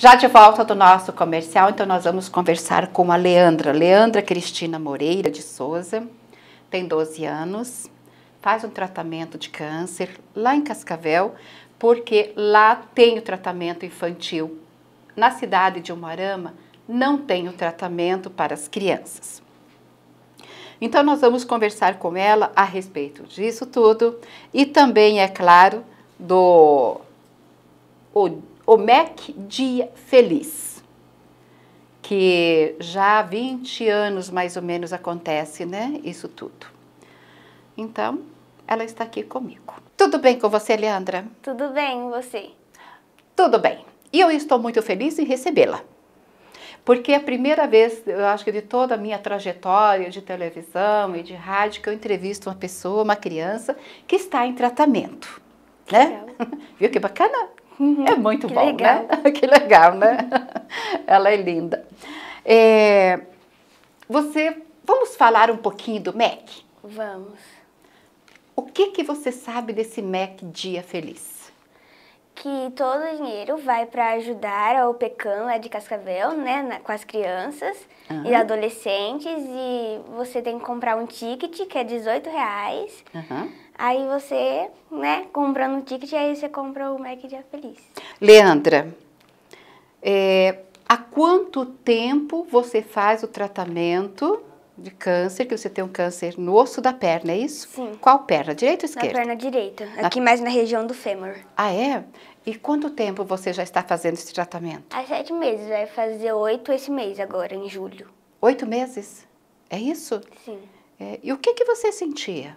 Já de volta do nosso comercial, então nós vamos conversar com a Leandra. Leandra Cristina Moreira de Souza, tem 12 anos, faz um tratamento de câncer lá em Cascavel, porque lá tem o tratamento infantil. Na cidade de Umarama não tem o tratamento para as crianças. Então nós vamos conversar com ela a respeito disso tudo e também, é claro, do o o MEC Dia Feliz, que já há 20 anos mais ou menos acontece, né? Isso tudo. Então, ela está aqui comigo. Tudo bem com você, Leandra? Tudo bem, você? Tudo bem. E eu estou muito feliz em recebê-la. Porque é a primeira vez, eu acho que de toda a minha trajetória de televisão e de rádio, que eu entrevisto uma pessoa, uma criança, que está em tratamento. Né? Viu que bacana? Uhum. É muito que bom, né? legal. né? que legal, né? Ela é linda. É, você, vamos falar um pouquinho do MEC? Vamos. O que, que você sabe desse MEC Dia Feliz? Que todo o dinheiro vai para ajudar o PECAM lá de Cascavel, né, na, com as crianças uhum. e adolescentes. E você tem que comprar um ticket que é 18 reais. Uhum Aí você, né, comprando o ticket, aí você compra o Mac Dia Feliz. Leandra, é, há quanto tempo você faz o tratamento de câncer, que você tem um câncer no osso da perna, é isso? Sim. Qual perna, direita ou esquerda? Na perna direita, aqui mais na região do fêmur. Ah, é? E quanto tempo você já está fazendo esse tratamento? Há sete meses, vai fazer oito esse mês agora, em julho. Oito meses? É isso? Sim. É, e o que, que você sentia?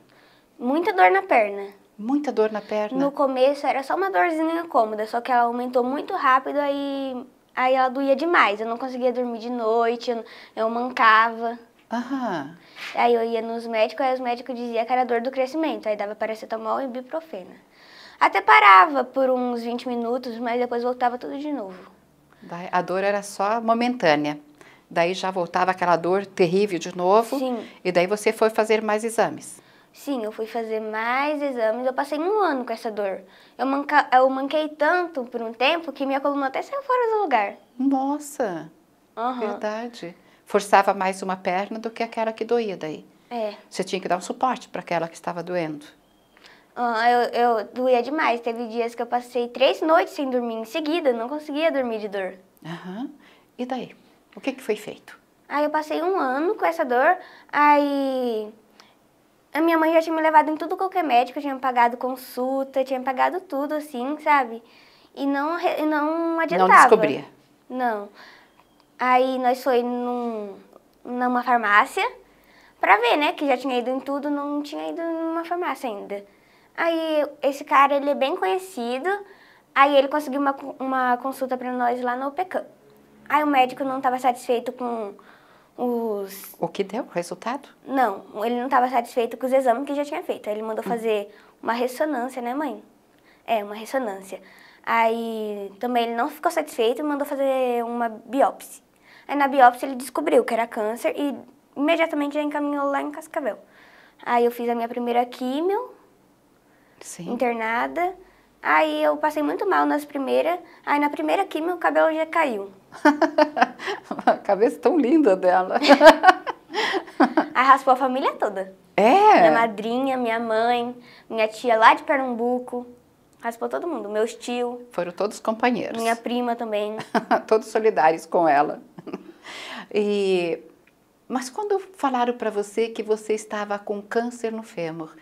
muita dor na perna. Muita dor na perna? No começo era só uma dorzinha incômoda, só que ela aumentou muito rápido, aí, aí ela doía demais. Eu não conseguia dormir de noite, eu, eu mancava. Aham. Aí eu ia nos médicos, aí os médicos diziam que era dor do crescimento, aí dava paracetamol e ibuprofena. Até parava por uns 20 minutos, mas depois voltava tudo de novo. A dor era só momentânea. Daí já voltava aquela dor terrível de novo. Sim. E daí você foi fazer mais exames. Sim, eu fui fazer mais exames, eu passei um ano com essa dor. Eu, manca, eu manquei tanto por um tempo que minha coluna até saiu fora do lugar. Nossa, uhum. verdade. Forçava mais uma perna do que aquela que doía daí. É. Você tinha que dar um suporte para aquela que estava doendo. Ah, eu, eu doía demais. Teve dias que eu passei três noites sem dormir em seguida, não conseguia dormir de dor. Aham. Uhum. E daí? O que, que foi feito? Aí eu passei um ano com essa dor, aí a minha mãe já tinha me levado em tudo qualquer médico, tinha me pagado consulta, tinha me pagado tudo, assim, sabe? E não, e não adiantava. Não descobria. Não. Aí nós foi num, numa farmácia pra ver, né? Que já tinha ido em tudo, não tinha ido numa farmácia ainda. Aí esse cara, ele é bem conhecido. Aí ele conseguiu uma, uma consulta pra nós lá no OPECAM. Aí o médico não estava satisfeito com os... O que deu? O resultado? Não, ele não estava satisfeito com os exames que já tinha feito. Aí ele mandou hum. fazer uma ressonância, né, mãe? É, uma ressonância. Aí também ele não ficou satisfeito e mandou fazer uma biópsia. Aí na biópsia ele descobriu que era câncer e imediatamente já encaminhou lá em Cascavel. Aí eu fiz a minha primeira químio, Sim. internada. Aí eu passei muito mal nas primeiras, aí na primeira aqui meu cabelo já caiu. a cabeça tão linda dela. aí raspou a família toda. É? Minha madrinha, minha mãe, minha tia lá de Pernambuco. Raspou todo mundo, meus tios. Foram todos companheiros. Minha prima também. todos solidários com ela. E... Mas quando falaram para você que você estava com câncer no fêmur,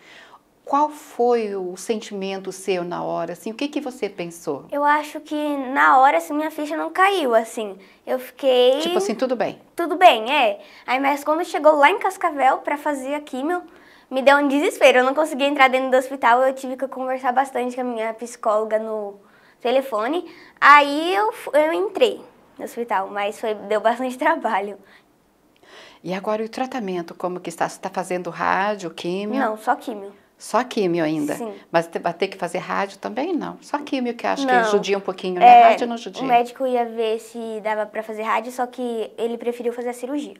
qual foi o sentimento seu na hora? Assim, o que, que você pensou? Eu acho que na hora assim, minha ficha não caiu, assim. Eu fiquei. Tipo assim, tudo bem. Tudo bem, é. Aí, mas quando chegou lá em Cascavel para fazer a químio, me deu um desespero. Eu não consegui entrar dentro do hospital, eu tive que conversar bastante com a minha psicóloga no telefone. Aí eu, eu entrei no hospital, mas foi, deu bastante trabalho. E agora o tratamento, como que está? Você está fazendo rádio, químio? Não, só químio. Só químio ainda. Sim. Mas vai ter que fazer rádio também? Não. Só químio que acho não. que judia um pouquinho, né? É, rádio não judia. O médico ia ver se dava para fazer rádio, só que ele preferiu fazer a cirurgia.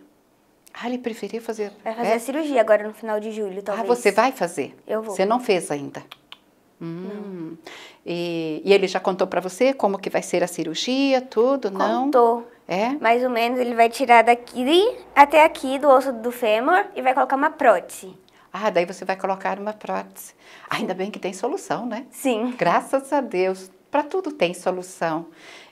Ah, ele preferiu fazer... Vai fazer é? a cirurgia agora no final de julho, ah, talvez. Ah, você vai fazer? Eu vou. Você não fez ainda? Hum. E, e, ele já contou para você como que vai ser a cirurgia, tudo, Contou. não? Contou. É? Mais ou menos, ele vai tirar daqui até aqui do osso do fêmur e vai colocar uma prótese. Ah, daí você vai colocar uma prótese. Ainda bem que tem solução, né? Sim. Graças a Deus, para tudo tem solução.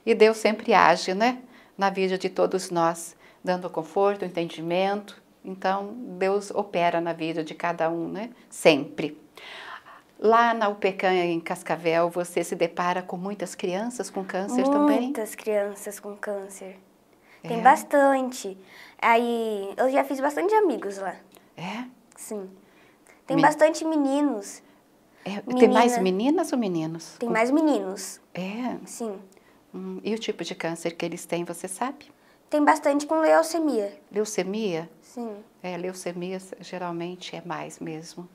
E Deus sempre age, né? Na vida de todos nós, dando conforto, entendimento. Então, Deus opera na vida de cada um, né? Sempre. Lá na UPECAM, em Cascavel, você se depara com muitas crianças com câncer muitas também? Muitas crianças com câncer. É. Tem bastante. Aí, eu já fiz bastante amigos lá. É? Sim. Tem bastante meninos. É, tem mais meninas ou meninos? Tem mais meninos. É? Sim. Hum, e o tipo de câncer que eles têm, você sabe? Tem bastante com leucemia. Leucemia? Sim. É, leucemia geralmente é mais mesmo.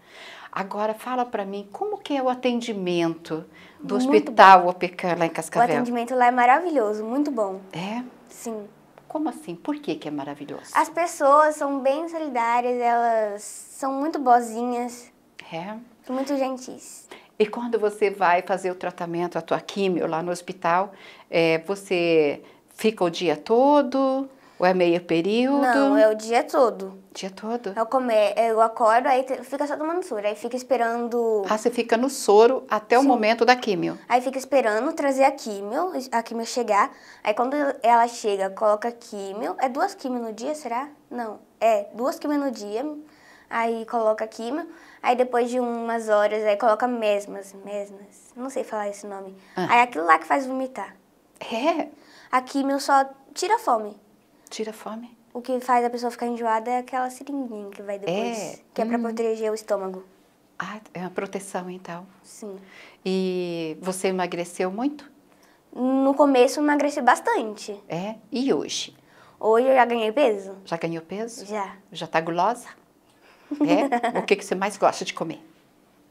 Agora, fala para mim, como que é o atendimento do muito Hospital Opecan lá em Cascavel? O atendimento lá é maravilhoso, muito bom. É? Sim. Como assim? Por que, que é maravilhoso? As pessoas são bem solidárias, elas são muito bozinhas. É? São muito gentis. E quando você vai fazer o tratamento, a tua químio lá no hospital, é, você fica o dia todo? Ou é meio período? Não, é o dia todo. Dia todo? Eu, é come, é, eu acordo, aí fica só tomando soro, aí fica esperando... Ah, você fica no soro até Sim. o momento da químio? Aí fica esperando trazer a químio, a químio chegar. Aí quando ela chega, coloca químio. É duas químio no dia, será? Não, é duas químio no dia. Aí coloca químio. Aí depois de umas horas, aí coloca mesmas, mesmas. Não sei falar esse nome. Ah. Aí é aquilo lá que faz vomitar. É? A químio só tira fome tira a fome. O que faz a pessoa ficar enjoada é aquela seringuinha que vai depois, é, que é para hum. proteger o estômago. Ah, é uma proteção então. Sim. E você emagreceu muito? No começo eu emagreci bastante. É? E hoje? Hoje eu já ganhei peso. Já ganhou peso? Já. Já tá gulosa? É? o que, que você mais gosta de comer?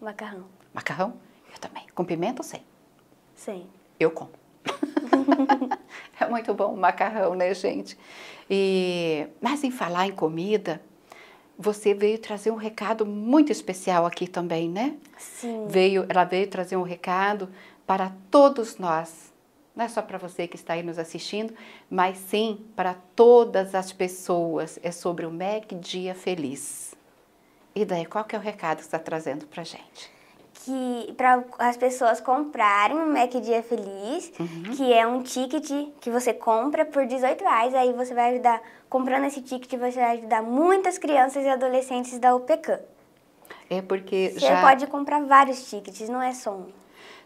Macarrão. Macarrão? Eu também. Com pimenta ou sem? Sem. Eu como. É muito bom o macarrão, né, gente? E, mas em falar em comida, você veio trazer um recado muito especial aqui também, né? Sim. Veio, ela veio trazer um recado para todos nós. Não é só para você que está aí nos assistindo, mas sim para todas as pessoas. É sobre o Mac Dia Feliz. E daí, qual que é o recado que está trazendo para gente? que para as pessoas comprarem o Mac Dia Feliz, uhum. que é um ticket que você compra por 18 reais, aí você vai ajudar, comprando esse ticket, você vai ajudar muitas crianças e adolescentes da UPECAM. É porque você já... pode comprar vários tickets, não é só um.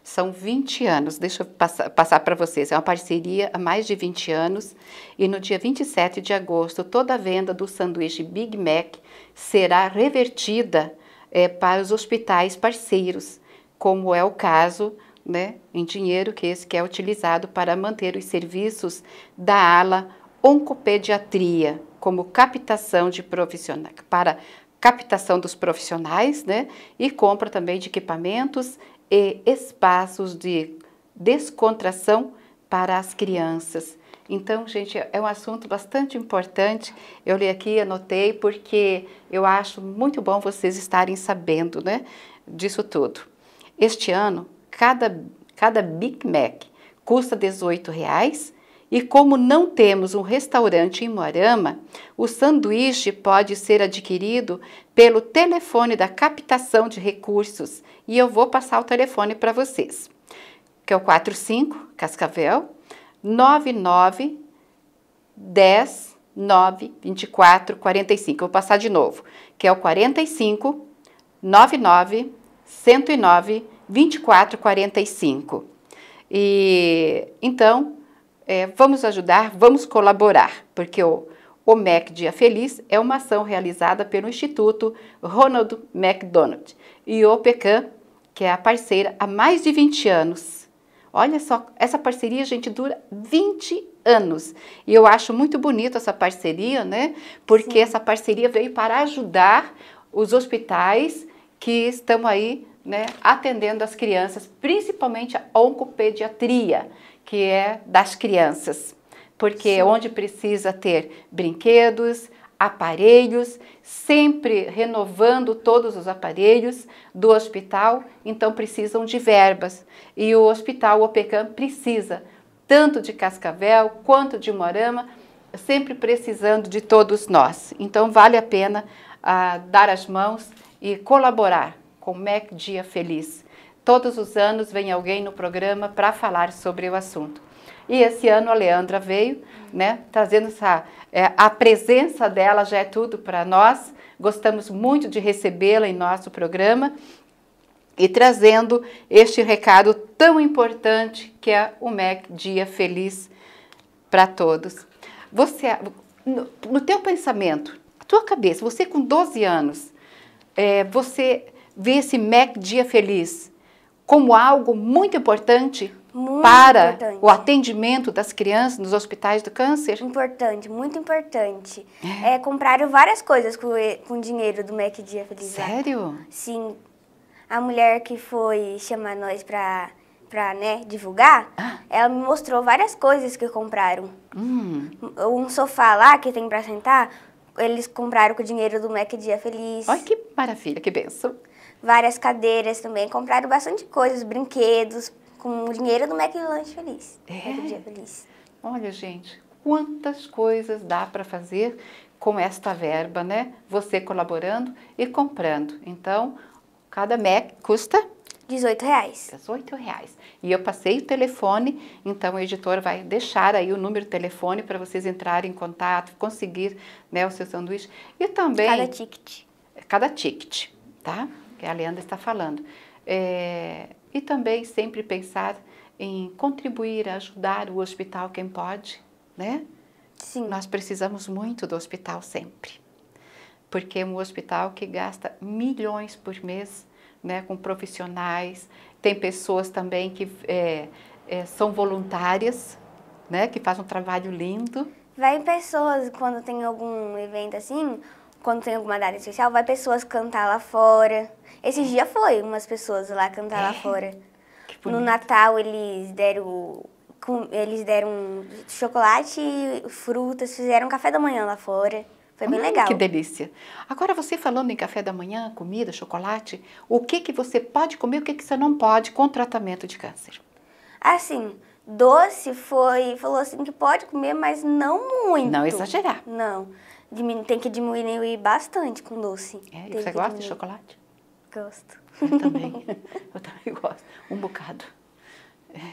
São 20 anos, deixa eu passar, passar para vocês. É uma parceria há mais de 20 anos. E no dia 27 de agosto, toda a venda do sanduíche Big Mac será revertida é, para os hospitais parceiros, como é o caso né, em dinheiro que é esse que é utilizado para manter os serviços da ala oncopediatria, como captação de profissionais, para captação dos profissionais, né, e compra também de equipamentos e espaços de descontração para as crianças. Então, gente, é, é um assunto bastante importante. Eu li aqui, anotei, porque eu acho muito bom vocês estarem sabendo né, disso tudo. Este ano, cada, cada Big Mac custa R$18,00 e como não temos um restaurante em Moarama, o sanduíche pode ser adquirido pelo telefone da captação de recursos e eu vou passar o telefone para vocês, que é o 45 Cascavel 99 10 9 24 45. vou passar de novo, que é o 45 99 109 24 45. E então, é, vamos ajudar, vamos colaborar, porque o o MEC Dia Feliz é uma ação realizada pelo Instituto Ronald McDonald e o PECAM, que é a parceira há mais de 20 anos Olha só, essa parceria, gente, dura 20 anos. E eu acho muito bonito essa parceria, né? Porque Sim. essa parceria veio para ajudar os hospitais que estão aí né, atendendo as crianças, principalmente a oncopediatria, que é das crianças. Porque Sim. onde precisa ter brinquedos, aparelhos, sempre renovando todos os aparelhos do hospital, então precisam de verbas. E o hospital, OPECAM, precisa tanto de Cascavel quanto de Morama, sempre precisando de todos nós. Então vale a pena ah, dar as mãos e colaborar com o MEC Dia Feliz. Todos os anos vem alguém no programa para falar sobre o assunto. E esse ano a Leandra veio, né, trazendo essa é, a presença dela já é tudo para nós. Gostamos muito de recebê-la em nosso programa e trazendo este recado tão importante que é o MEC Dia Feliz para todos. Você, no, no teu pensamento, a tua cabeça, você com 12 anos, é, você vê esse MEC Dia Feliz como algo muito importante muito para importante. o atendimento das crianças nos hospitais do câncer? Importante, muito importante. É, é compraram várias coisas com, com dinheiro do Mac Dia Feliz. Sério? Sim. A mulher que foi chamar nós para para né, divulgar, ah. ela me mostrou várias coisas que compraram. Hum. Um sofá lá que tem para sentar, eles compraram com o dinheiro do Mac Dia Feliz. Olha que maravilha, que benção. Várias cadeiras também, compraram bastante coisas, brinquedos, com o dinheiro do McDonald's Feliz. É? Do Dia Feliz. Olha, gente, quantas coisas dá para fazer com esta verba, né? Você colaborando e comprando. Então, cada Mac custa 18 reais. 18 reais. E eu passei o telefone, então o editor vai deixar aí o número de telefone para vocês entrarem em contato, conseguir né, o seu sanduíche. E também... Cada ticket. Cada ticket, tá? Que a Leandra está falando. É, e também sempre pensar em contribuir, ajudar o hospital quem pode, né? Sim. Nós precisamos muito do hospital sempre. Porque é um hospital que gasta milhões por mês né, com profissionais, tem pessoas também que é, é, são voluntárias, né, que fazem um trabalho lindo. vem pessoas quando tem algum evento assim, quando tem alguma data especial, vai pessoas cantar lá fora. Esse dia foi umas pessoas lá cantar é? lá fora. No Natal eles deram eles deram chocolate e frutas, fizeram café da manhã lá fora. Foi bem hum, legal. Que delícia. Agora, você falando em café da manhã, comida, chocolate, o que, que você pode comer o que, que você não pode com tratamento de câncer? Assim, doce foi. Falou assim que pode comer, mas não muito. Não exagerar. Não tem que diminuir bastante com doce. É, você gosta diminuir. de chocolate? Gosto. Eu também. Eu também gosto. Um bocado.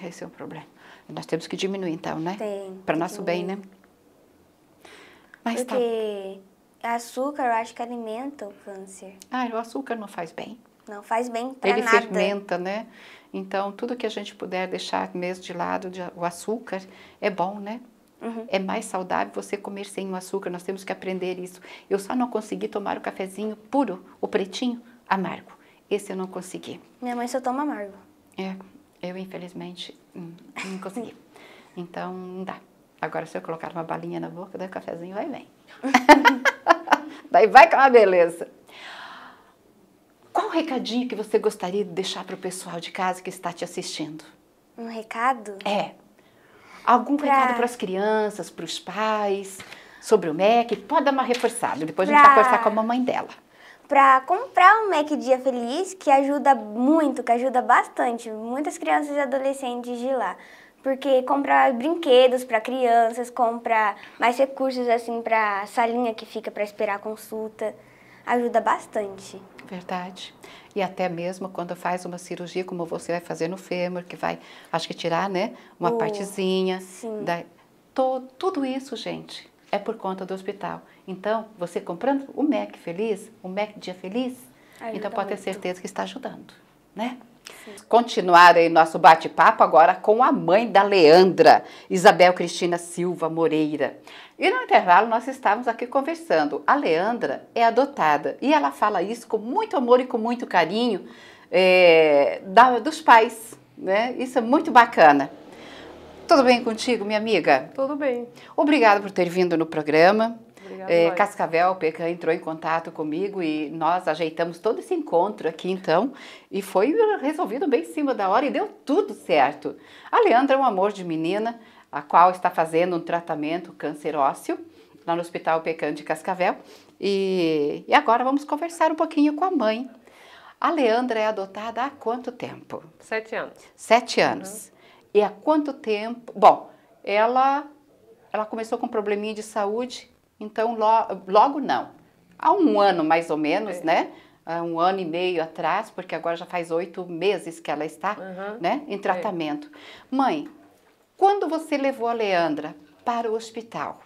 Esse é o problema. Nós temos que diminuir, então, né? Tem. Para nosso diminuir. bem, né? Mas tá. Porque tá... açúcar eu acho que alimenta o câncer. Ah, o açúcar não faz bem. Não faz bem para nada. Ele fermenta, né? Então, tudo que a gente puder deixar mesmo de lado, de, o açúcar, é bom, né? Uhum. É mais saudável você comer sem o açúcar, nós temos que aprender isso. Eu só não consegui tomar o cafezinho puro, o pretinho, amargo. Esse eu não consegui. Minha mãe só toma amargo. É, eu infelizmente hum, não consegui. então, não dá. Agora, se eu colocar uma balinha na boca, daí o cafezinho vai bem. daí vai com uma beleza. Qual o recadinho que você gostaria de deixar para o pessoal de casa que está te assistindo? Um recado? É. Algum pra... recado para as crianças, para os pais, sobre o MEC? Pode dar uma reforçada, depois pra... a gente vai conversar com a mamãe dela. Para comprar um MEC Dia Feliz, que ajuda muito, que ajuda bastante muitas crianças e adolescentes de lá. Porque compra brinquedos para crianças, compra mais recursos assim para salinha que fica para esperar a consulta ajuda bastante. Verdade. E até mesmo quando faz uma cirurgia, como você vai fazer no fêmur, que vai, acho que tirar, né, uma partezinha. Sim. Da... tudo isso, gente, é por conta do hospital. Então, você comprando o MEC feliz, o MEC dia feliz, então ajuda então pode muito. ter certeza que está ajudando, né? Continuar aí nosso bate-papo agora com a mãe da Leandra, Isabel Cristina Silva Moreira. E no intervalo nós estávamos aqui conversando. A Leandra é adotada e ela fala isso com muito amor e com muito carinho é, da, dos pais. Né? Isso é muito bacana. Tudo bem contigo, minha amiga? Tudo bem. Obrigada por ter vindo no programa. Cascavel. É, Cascavel, Pecan entrou em contato comigo e nós ajeitamos todo esse encontro aqui então e foi resolvido bem em cima da hora e deu tudo certo. A Leandra é um amor de menina, a qual está fazendo um tratamento câncer ósseo lá no Hospital Pecan de Cascavel e, e agora vamos conversar um pouquinho com a mãe. A Leandra é adotada há quanto tempo? Sete anos. Sete anos. Uhum. E há quanto tempo? Bom, ela ela começou com um probleminha de saúde então, lo, logo não. Há um ano mais ou menos, é. né? Há um ano e meio atrás, porque agora já faz oito meses que ela está uhum. né, em tratamento. É. Mãe, quando você levou a Leandra para o hospital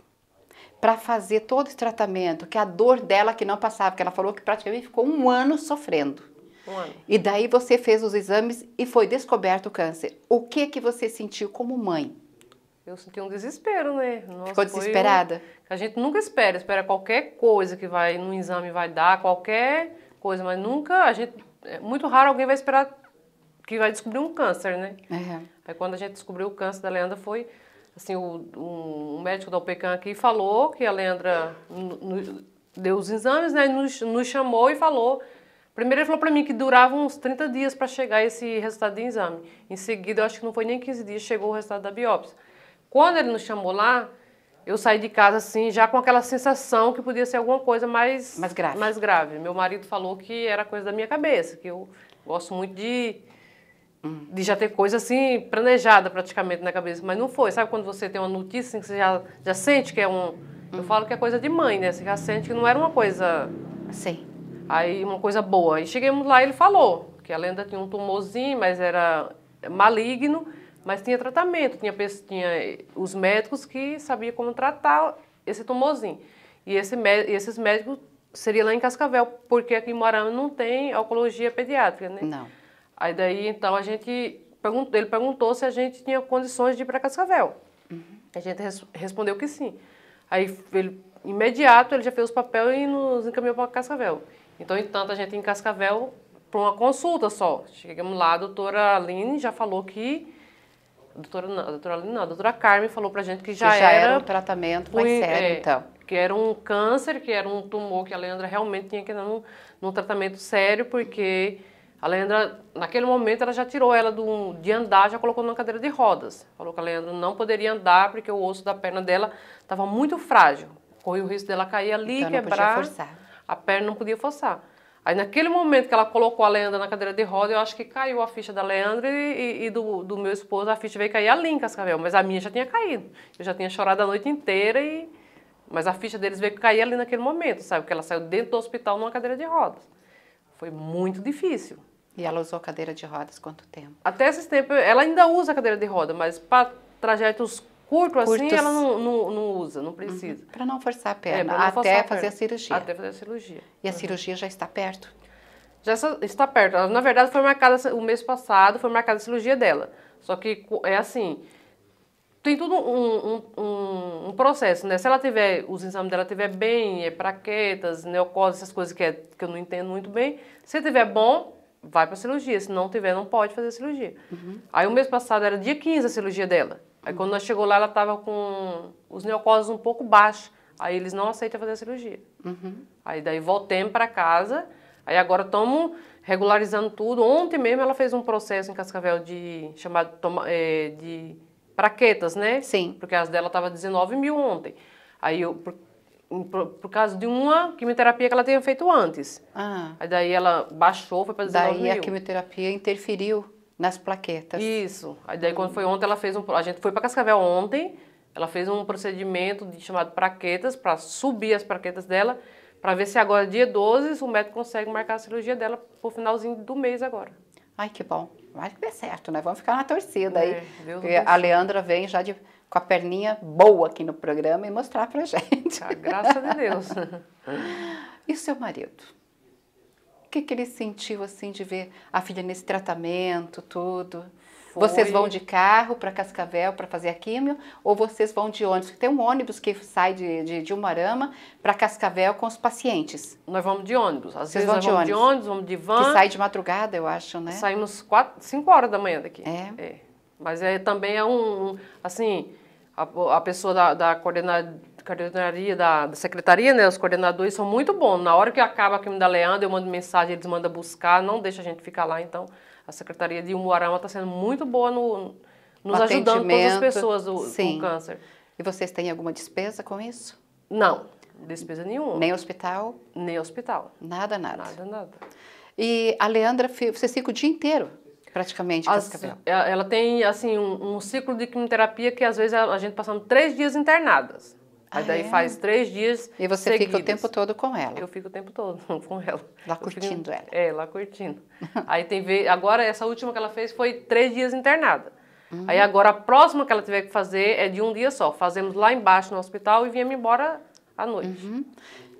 para fazer todo esse tratamento, que a dor dela que não passava, que ela falou que praticamente ficou um ano sofrendo. Um ano. E daí você fez os exames e foi descoberto o câncer. O que que você sentiu como mãe? eu senti um desespero, né? Nossa, Ficou desesperada? Um... A gente nunca espera, espera qualquer coisa que vai no exame vai dar, qualquer coisa, mas nunca a gente. É muito raro alguém vai esperar que vai descobrir um câncer, né? Uhum. Aí quando a gente descobriu o câncer da Leandra foi assim, o, um, médico da UPECAM aqui falou que a Leandra no, deu os exames, né? Nos, nos chamou e falou Primeiro ele falou para mim que durava uns 30 dias para chegar esse resultado de exame. Em seguida, eu acho que não foi nem 15 dias, chegou o resultado da biópsia. Quando ele nos chamou lá, eu saí de casa assim, já com aquela sensação que podia ser alguma coisa mais, mais, grave. mais grave. Meu marido falou que era coisa da minha cabeça, que eu gosto muito de, hum. de já ter coisa assim, planejada praticamente na cabeça, mas não foi. Sabe quando você tem uma notícia que você já, já sente que é um. Eu hum. falo que é coisa de mãe, né? Você já sente que não era uma coisa. Sim. Aí, uma coisa boa. Aí chegamos lá e ele falou que ela ainda tinha um tumorzinho, mas era maligno mas tinha tratamento, tinha, tinha eh, os médicos que sabiam como tratar esse tumorzinho. E esse, esses médicos seria lá em Cascavel, porque aqui em Moarama não tem oncologia pediátrica, né? Não. Aí daí, então, a gente perguntou, ele perguntou se a gente tinha condições de ir para Cascavel. Uhum. A gente res, respondeu que sim. Aí, ele, imediato, ele já fez os papéis e nos encaminhou para Cascavel. Então, entanto, a gente em Cascavel, para uma consulta só. Chegamos lá, a doutora Aline já falou que doutora, não, a doutora Aline não, a doutora Carmen falou pra gente que já, que já era, era um tratamento mais sério, é, então. Que era um câncer, que era um tumor que a Leandra realmente tinha que ir num, num tratamento sério, porque a Leandra, naquele momento, ela já tirou ela do, de andar, já colocou numa cadeira de rodas. Falou que a Leandra não poderia andar porque o osso da perna dela estava muito frágil. Corria o risco dela cair ali, então, quebrar. Não podia forçar. A perna não podia forçar. Aí naquele momento que ela colocou a Leandra na cadeira de roda, eu acho que caiu a ficha da Leandra e, e do, do, meu esposo, a ficha veio cair a Linha Cascavel, mas a minha já tinha caído. Eu já tinha chorado a noite inteira e... Mas a ficha deles veio cair ali naquele momento, sabe? Porque ela saiu dentro do hospital numa cadeira de rodas. Foi muito difícil. E ela usou cadeira de rodas quanto tempo? Até esse tempo, ela ainda usa cadeira de roda, mas para trajetos curto assim, ela não, não, não usa, não precisa. Uhum. Para não forçar a é, perna, é, até forçar a fazer perna. a cirurgia. Até fazer a cirurgia. E a uhum. cirurgia já está perto? Já está perto. Na verdade, foi marcada o mês passado, foi marcada a cirurgia dela. Só que é assim, tem tudo um, um, um, processo, né? Se ela tiver, os exames dela tiver bem, é praquetas, neocose, essas coisas que, é, que eu não entendo muito bem, se tiver bom, vai para cirurgia. Se não tiver, não pode fazer a cirurgia. Uhum. Aí o mês passado era dia 15 a cirurgia dela. Aí quando nós chegou lá, ela estava com os neocócios um pouco baixos. Aí eles não aceitam fazer a cirurgia. Uhum. Aí daí voltemos para casa. Aí agora estamos regularizando tudo. Ontem mesmo ela fez um processo em Cascavel de chamado é, de praquetas, né? Sim. Porque as dela estava 19 mil ontem. Aí eu, por, por, por, causa de uma quimioterapia que ela tinha feito antes. Ah. Aí daí ela baixou, foi para 19 daí mil. Daí a quimioterapia interferiu. Nas plaquetas. Isso. Aí daí quando foi ontem, ela fez um. A gente foi para Cascavel ontem, ela fez um procedimento de, chamado plaquetas, para subir as plaquetas dela, para ver se agora, dia 12, o médico consegue marcar a cirurgia dela pro finalzinho do mês agora. Ai, que bom. Mas que dê certo, né? Vamos ficar na torcida é, aí. Deus Deus. a Leandra vem já de, com a perninha boa aqui no programa e mostrar pra gente. A tá, graças a Deus. e o seu marido? O que, que ele sentiu assim de ver a filha nesse tratamento, tudo? Foi. Vocês vão de carro para Cascavel para fazer a químio ou vocês vão de ônibus? Tem um ônibus que sai de, de, de Umarama para Cascavel com os pacientes. Nós vamos de ônibus. Às vocês vezes nós de vamos ônibus. de ônibus, vamos de van. Que sai de madrugada, eu acho, né? Saímos 5 horas da manhã daqui. É. é. Mas é, também é um, um assim, a, a pessoa da, da coordenadora Coordenaria da, da, secretaria, né? Os coordenadores são muito bons. Na hora que acaba aqui me da Leandro, eu mando mensagem, eles mandam buscar, não deixa a gente ficar lá. Então, a secretaria de Umuarama está sendo muito boa no, nos ajudando todas as pessoas do, com câncer. E vocês têm alguma despesa com isso? Não, despesa nenhuma. Nem hospital? Nem hospital. Nada, nada. Nada, nada. E a Leandra, vocês ficam o dia inteiro? praticamente As, é, Ela tem assim um, um, ciclo de quimioterapia que às vezes a, a, gente passando três dias internadas. Aí ah, daí é? faz três dias. E você seguidos. fica o tempo todo com ela? Eu fico o tempo todo com ela. Lá curtindo fico, ela. É, lá curtindo. Aí tem ver. Agora, essa última que ela fez foi três dias internada. Uhum. Aí agora a próxima que ela tiver que fazer é de um dia só. Fazemos lá embaixo no hospital e viemos embora à noite. Uhum.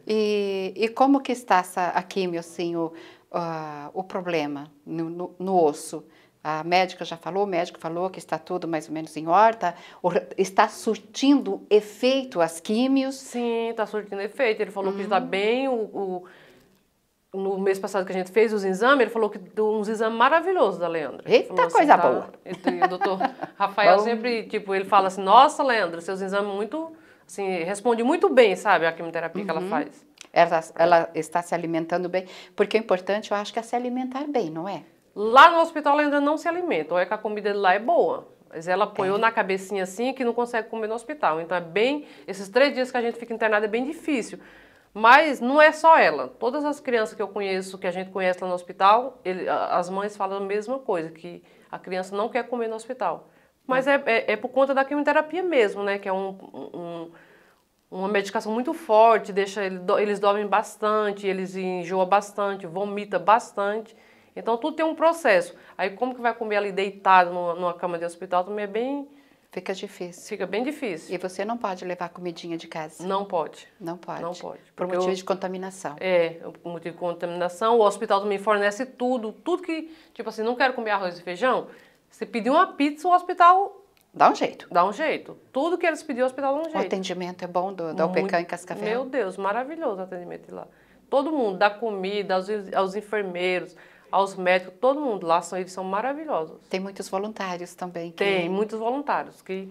E, e, como que está essa, a quimio, assim, o, uh, o problema no, no, no osso? a médica já falou, o médico falou que está tudo mais ou menos em horta, está surtindo efeito as químios? Sim, está surtindo efeito. Ele falou uhum. que está uhum. bem. O, o, no mês passado que a gente fez os exames, ele falou que deu uns exames maravilhosos da Leandra. Eita, assim, coisa tá, boa! E o doutor Rafael sempre, tipo, ele fala assim, nossa, Leandra, seus exames muito, assim, responde muito bem, sabe, a quimioterapia uhum. que ela uhum. faz. Ela, ela está se alimentando bem, porque o é importante, eu acho, que é se alimentar bem, não é? Lá no hospital ela ainda não se alimenta, ou é que a comida de lá é boa. Mas ela apoiou é. na cabecinha assim que não consegue comer no hospital. Então é bem. Esses três dias que a gente fica internada é bem difícil. Mas não é só ela. Todas as crianças que eu conheço, que a gente conhece lá no hospital, ele, as mães falam a mesma coisa, que a criança não quer comer no hospital. Mas é, é, é, é por conta da quimioterapia mesmo, né? Que é um, um, uma medicação muito forte, deixa ele, eles dormem bastante, eles enjoam bastante, vomita bastante. Então tudo tem um processo. Aí como que vai comer ali deitado numa, cama de hospital também é bem Fica difícil. Fica bem difícil. E você não pode levar comidinha de casa? Não pode. Não pode. Não pode. Por motivo eu, de contaminação. É, por motivo de contaminação. O hospital também fornece tudo, tudo que, tipo assim, não quero comer arroz e feijão. Se pedir uma pizza, o hospital. Dá um jeito. Dá um jeito. Tudo que eles pediram, o hospital dá um jeito. O atendimento é bom do, da UPCAM em Cascavel? Meu Deus, maravilhoso o atendimento lá. Todo mundo, dá comida, aos, aos enfermeiros, aos médicos, todo mundo lá, são, eles são maravilhosos. Tem muitos voluntários também. Que... Tem, muitos voluntários que,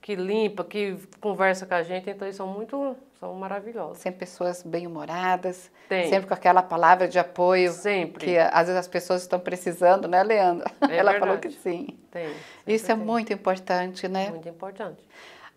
que limpa, que conversa com a gente, então eles são muito, são maravilhosos. Sempre pessoas bem-humoradas, sempre com aquela palavra de apoio. Sempre. Que às vezes as pessoas estão precisando, né, Leandro? É Ela verdade. falou que sim. Tem. Isso é tem. muito importante, né? Muito importante.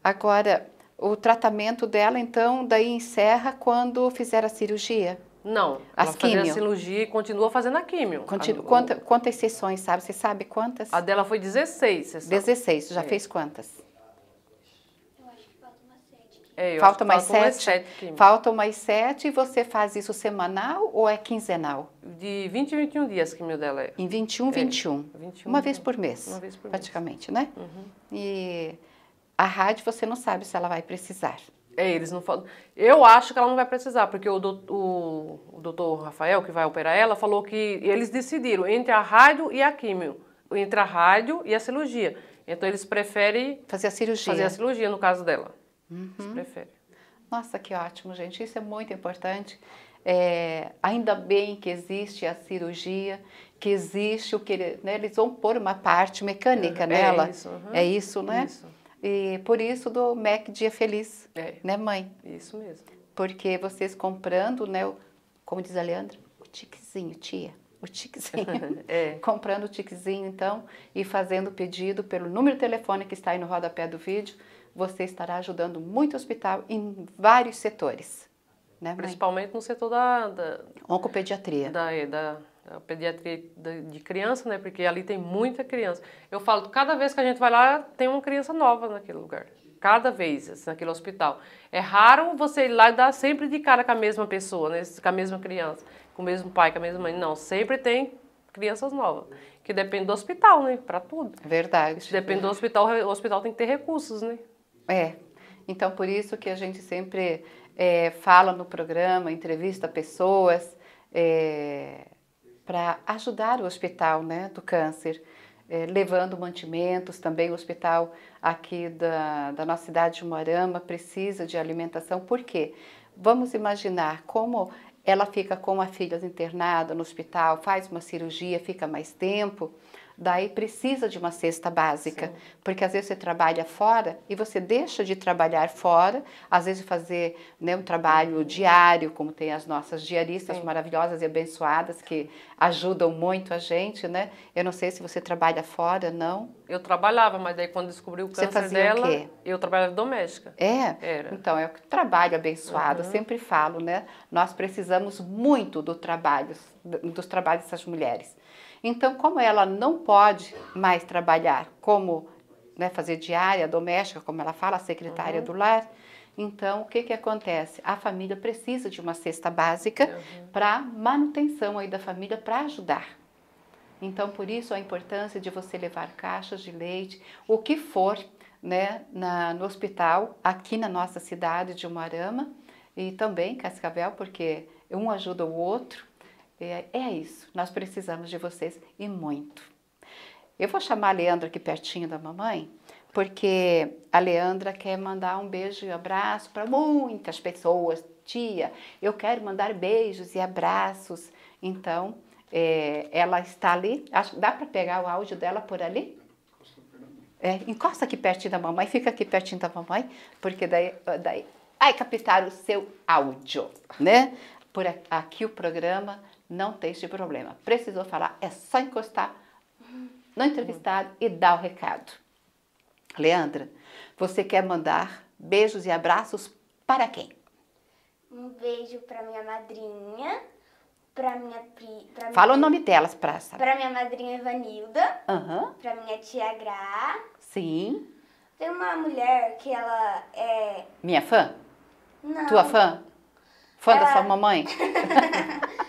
Agora, o tratamento dela, então, daí encerra quando fizer a cirurgia? Não, as ela químio. a cirurgia e continua fazendo a químio. Continu, a, quanta, quantas sessões, sabe? Você sabe quantas? A dela foi 16 sessões. 16, já é. fez quantas? É, eu acho que falta umas 7. É, falta mais sete. Mais sete faltam mais sete e você faz isso semanal ou é quinzenal? De 20 a 21 dias que meu dela é. Em 21, é. 21. 21 uma vez por mês. Uma vez por praticamente, mês. né? Uhum. E a rádio você não sabe se ela vai precisar. É, eles não falam. Eu acho que ela não vai precisar, porque o, do, o, o doutor Rafael, que vai operar ela, falou que eles decidiram entre a rádio e a químio, entre a rádio e a cirurgia. Então eles preferem fazer a cirurgia. Fazer a cirurgia no caso dela. Uhum. Eles preferem. Nossa, que ótimo, gente. Isso é muito importante. É, ainda bem que existe a cirurgia, que existe o que né, eles vão pôr uma parte mecânica é, nela. É isso, uhum. é isso né? Isso. E por isso do MEC Dia Feliz, é, né, mãe? Isso mesmo. Porque vocês comprando, né, o, como diz a Leandra, o tiquezinho, tia, o tiquezinho. é. Comprando o tiquezinho, então, e fazendo o pedido pelo número de telefone que está aí no rodapé do vídeo, você estará ajudando muito o hospital em vários setores. Né, mãe? Principalmente no setor da, da oncopediatria. Da, é, da a pediatria de criança, né? Porque ali tem muita criança. Eu falo, cada vez que a gente vai lá, tem uma criança nova naquele lugar. Cada vez, assim, naquele hospital. É raro você ir lá e dar sempre de cara com a mesma pessoa, né? com a mesma criança, com o mesmo pai, com a mesma mãe. Não, sempre tem crianças novas. Que depende do hospital, né? Para tudo. Verdade. Depende do hospital, o hospital tem que ter recursos, né? É. Então, por isso que a gente sempre é, fala no programa, entrevista pessoas. É para ajudar o hospital né, do câncer, é, levando mantimentos também. O hospital aqui da, da nossa cidade de Moarama precisa de alimentação, porque vamos imaginar como ela fica com a filha internada no hospital, faz uma cirurgia, fica mais tempo daí precisa de uma cesta básica, Sim. porque às vezes você trabalha fora e você deixa de trabalhar fora, às vezes fazer né, um trabalho diário, como tem as nossas diaristas Sim. maravilhosas e abençoadas que ajudam muito a gente, né? Eu não sei se você trabalha fora, não? Eu trabalhava, mas daí quando descobri o câncer você fazia dela, o quê? eu trabalhava doméstica. É? Era. Então, é o trabalho abençoado, uhum. sempre falo, né? Nós precisamos muito do trabalho, dos trabalhos dessas mulheres então, como ela não pode mais trabalhar como né, fazer diária, doméstica, como ela fala, secretária uhum. do lar, então, o que, que acontece? A família precisa de uma cesta básica uhum. para manutenção aí da família, para ajudar. Então, por isso a importância de você levar caixas de leite, o que for, né, na, no hospital, aqui na nossa cidade de Umarama e também Cascavel, porque um ajuda o outro é, é isso, nós precisamos de vocês e muito. Eu vou chamar a Leandra aqui pertinho da mamãe, porque a Leandra quer mandar um beijo e um abraço para muitas pessoas. Tia, eu quero mandar beijos e abraços. Então, é, ela está ali. Acho, dá para pegar o áudio dela por ali? É, encosta aqui pertinho da mamãe, fica aqui pertinho da mamãe, porque daí, daí vai captar o seu áudio, né? Por aqui o programa não tem esse problema. Precisou falar, é só encostar no entrevistado e dar o recado. Leandra, você quer mandar beijos e abraços para quem? Um beijo para minha madrinha, para minha pra Fala minha, o nome delas, para essa Para minha madrinha Ivanilda. Uhum. Para minha tia Gra. Sim. Tem uma mulher que ela é Minha fã? Não. Tua fã? Fã ela... da sua mamãe?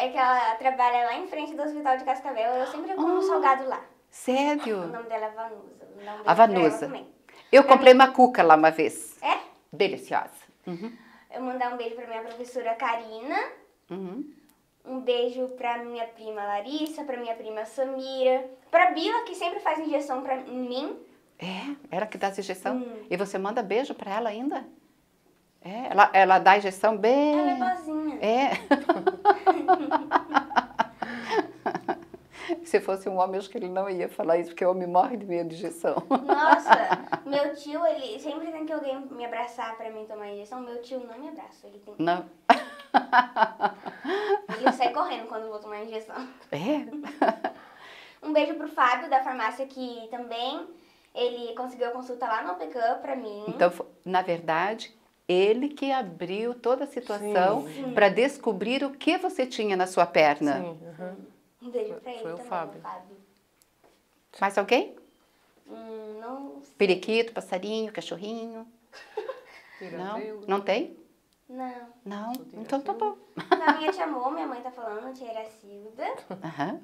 É que ela trabalha lá em frente do Hospital de Cascavel. Eu sempre como oh, um ah, salgado lá. Sério? O nome dela é Vanusa. Dela é a Vanusa. Eu pra comprei mim... uma cuca lá uma vez. É? Deliciosa. Uhum. Eu mandar um beijo pra minha professora Karina. Uhum. Um beijo pra minha prima Larissa, pra minha prima Samira, pra Bila, que sempre faz injeção pra mim. É? Era que dá essa injeção? Hum. E você manda beijo pra ela ainda? É, ela, ela dá injeção bem. Ela é boazinha. É. Se fosse um homem, acho que ele não ia falar isso, porque o homem morre de medo de injeção. Nossa, meu tio, ele sempre tem que alguém me abraçar pra mim tomar injeção. Meu tio não me abraça, ele tem. Não. Ele sai correndo quando eu vou tomar injeção. É? um beijo pro Fábio da farmácia que também ele conseguiu a consulta lá no Pickup pra mim. Então, na verdade, ele que abriu toda a situação para descobrir o que você tinha na sua perna. Sim. Uhum. Um beijo pra ele Foi também, o Fábio. Fábio. Mais alguém? Hum, não sei. Periquito, passarinho, cachorrinho? não? Não tem? Não. Não? Então tá bom. A minha te amou, minha mãe tá falando, tia Iracilda. Uhum.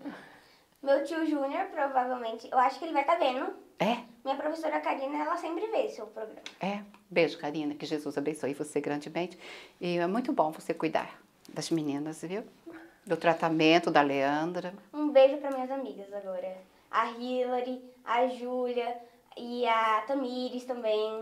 Meu tio Júnior, provavelmente, eu acho que ele vai estar tá vendo é? Minha professora Karina, ela sempre vê seu programa. É. Beijo, Karina. Que Jesus abençoe você grandemente. E é muito bom você cuidar das meninas, viu? Do tratamento da Leandra. Um beijo para minhas amigas agora. A Hillary, a Júlia e a Tamires também.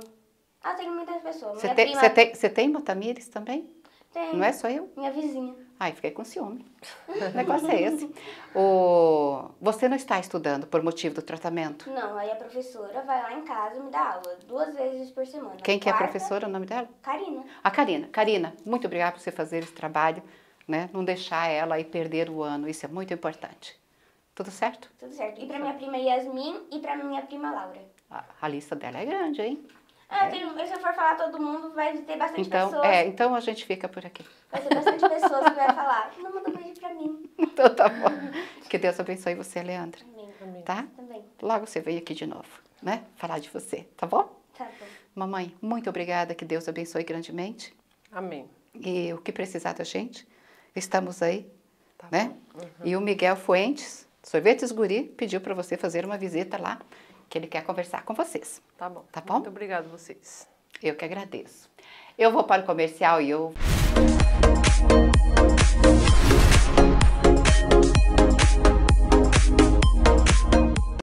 Ah, tem muitas pessoas. Você tem, prima... Cê tem, uma tem Tamires também? Tem. Não é só eu? Minha vizinha. Aí fiquei com ciúme. O negócio é esse. O... Você não está estudando por motivo do tratamento? Não, aí a professora vai lá em casa e me dá aula duas vezes por semana. Quem que é a professora, o nome dela? Karina. A Karina. Karina, muito obrigada por você fazer esse trabalho, né? Não deixar ela aí perder o ano, isso é muito importante. Tudo certo? Tudo certo. E para minha prima Yasmin e para minha prima Laura. A, a lista dela é grande, hein? É, é, tem, se eu for falar todo mundo, vai ter bastante então, pessoas. É, então a gente fica por aqui. Vai ter bastante pessoas que vai falar, não manda um beijo pra mim. Então tá bom. Que Deus abençoe você, Leandra. Amém. Tá? Também. Logo você veio aqui de novo, né? Falar de você, tá bom? Tá bom. Mamãe, muito obrigada, que Deus abençoe grandemente. Amém. E o que precisar da gente, estamos aí, tá né? Uhum. E o Miguel Fuentes, Sorvetes Guri, pediu para você fazer uma visita lá que ele quer conversar com vocês. Tá bom. Tá bom? Muito obrigado vocês. Eu que agradeço. Eu vou para o comercial e eu